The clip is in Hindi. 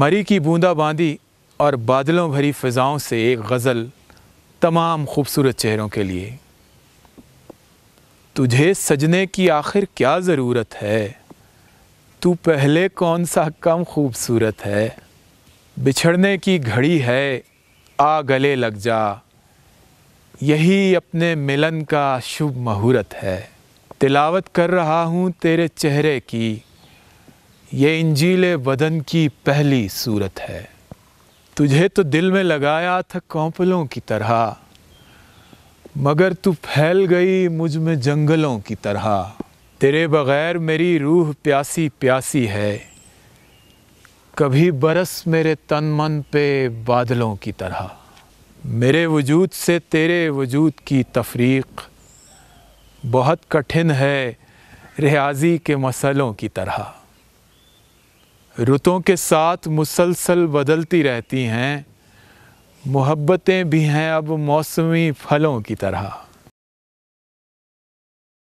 मरी की बूंदाबांदी और बादलों भरी फ़िज़ाओं से एक गज़ल तमाम खूबसूरत चेहरों के लिए तुझे सजने की आखिर क्या ज़रूरत है तू पहले कौन सा कम खूबसूरत है बिछड़ने की घड़ी है आ गले लग जा यही अपने मिलन का शुभ मुहूर्त है तिलावत कर रहा हूँ तेरे चेहरे की ये इंजील बदन की पहली सूरत है तुझे तो दिल में लगाया था कौपलों की तरह मगर तू फैल गई मुझ में जंगलों की तरह तेरे बगैर मेरी रूह प्यासी प्यासी है कभी बरस मेरे तन मन पे बादलों की तरह मेरे वजूद से तेरे वजूद की तफरीक बहुत कठिन है रियाजी के मसलों की तरह रुतों के साथ मुसलसल बदलती रहती हैं मोहब्बतें भी हैं अब मौसमी फलों की तरह